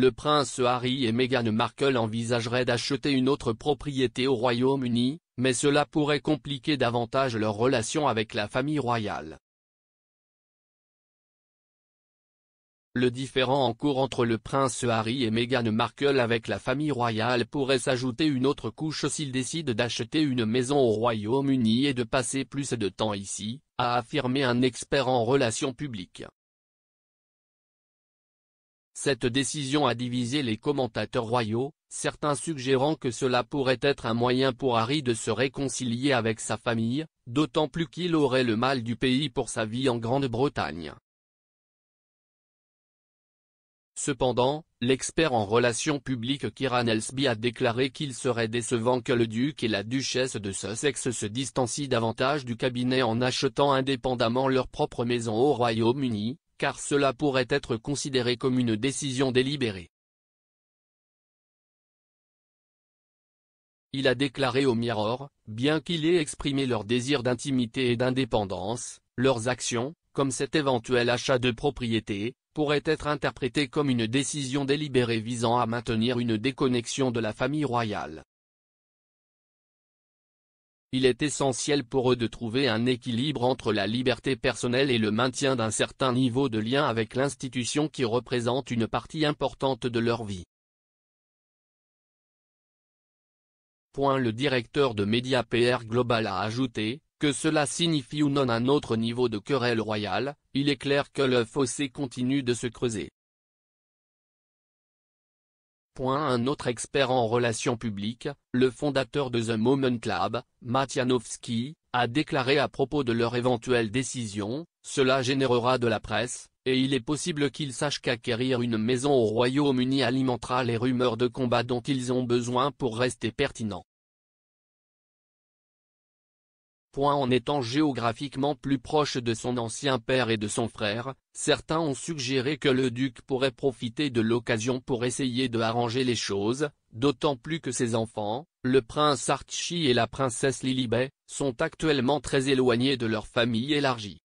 le prince Harry et Meghan Markle envisageraient d'acheter une autre propriété au Royaume-Uni, mais cela pourrait compliquer davantage leur relation avec la famille royale. Le différent en cours entre le prince Harry et Meghan Markle avec la famille royale pourrait s'ajouter une autre couche s'ils décident d'acheter une maison au Royaume-Uni et de passer plus de temps ici, a affirmé un expert en relations publiques. Cette décision a divisé les commentateurs royaux, certains suggérant que cela pourrait être un moyen pour Harry de se réconcilier avec sa famille, d'autant plus qu'il aurait le mal du pays pour sa vie en Grande-Bretagne. Cependant, l'expert en relations publiques Kiran Elsby a déclaré qu'il serait décevant que le duc et la duchesse de Sussex se distancient davantage du cabinet en achetant indépendamment leur propre maison au Royaume-Uni, car cela pourrait être considéré comme une décision délibérée. Il a déclaré au Mirror, bien qu'il ait exprimé leur désir d'intimité et d'indépendance, leurs actions, comme cet éventuel achat de propriété, pourraient être interprétées comme une décision délibérée visant à maintenir une déconnexion de la famille royale il est essentiel pour eux de trouver un équilibre entre la liberté personnelle et le maintien d'un certain niveau de lien avec l'institution qui représente une partie importante de leur vie. Point le directeur de Média PR Global a ajouté, que cela signifie ou non un autre niveau de querelle royale, il est clair que le fossé continue de se creuser. Un autre expert en relations publiques, le fondateur de The Moment Club, Matianowski, a déclaré à propos de leur éventuelle décision, cela générera de la presse, et il est possible qu'ils sachent qu'acquérir une maison au Royaume-Uni alimentera les rumeurs de combat dont ils ont besoin pour rester pertinents. Point en étant géographiquement plus proche de son ancien père et de son frère, certains ont suggéré que le duc pourrait profiter de l'occasion pour essayer de arranger les choses, d'autant plus que ses enfants, le prince Archie et la princesse Lilibet, sont actuellement très éloignés de leur famille élargie.